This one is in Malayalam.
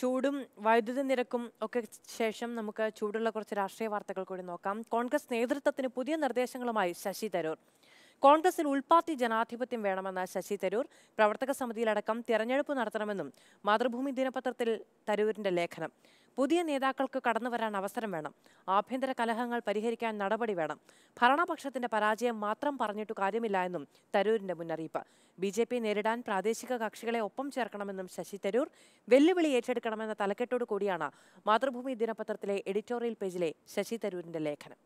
ചൂടും വൈദ്യുതി നിരക്കും ഒക്കെ ശേഷം നമുക്ക് ചൂടുള്ള കുറച്ച് രാഷ്ട്രീയ വാർത്തകൾ കൂടി നോക്കാം കോൺഗ്രസ് നേതൃത്വത്തിന് പുതിയ നിർദ്ദേശങ്ങളുമായി ശശി തരൂർ കോൺഗ്രസിൽ ഉൾപാർട്ടി ജനാധിപത്യം വേണമെന്ന ശശി തരൂർ പ്രവർത്തക സമിതിയിലടക്കം തിരഞ്ഞെടുപ്പ് നടത്തണമെന്നും മാതൃഭൂമി ദിനപത്രത്തിൽ തരൂരിന്റെ ലേഖനം പുതിയ നേതാക്കൾക്ക് കടന്നു വരാൻ അവസരം വേണം ആഭ്യന്തര കലഹങ്ങൾ പരിഹരിക്കാൻ നടപടി വേണം ഭരണപക്ഷത്തിന്റെ പരാജയം മാത്രം പറഞ്ഞിട്ടു കാര്യമില്ല എന്നും തരൂരിന്റെ മുന്നറിയിപ്പ് ബി ജെ പി നേരിടാൻ പ്രാദേശിക കക്ഷികളെ ഒപ്പം ചേർക്കണമെന്നും ശശി തരൂർ വെല്ലുവിളി ഏറ്റെടുക്കണമെന്ന തലക്കെട്ടോടു കൂടിയാണ് മാതൃഭൂമി ദിനപത്രത്തിലെ എഡിറ്റോറിയൽ പേജിലെ ശശി തരൂരിന്റെ ലേഖനം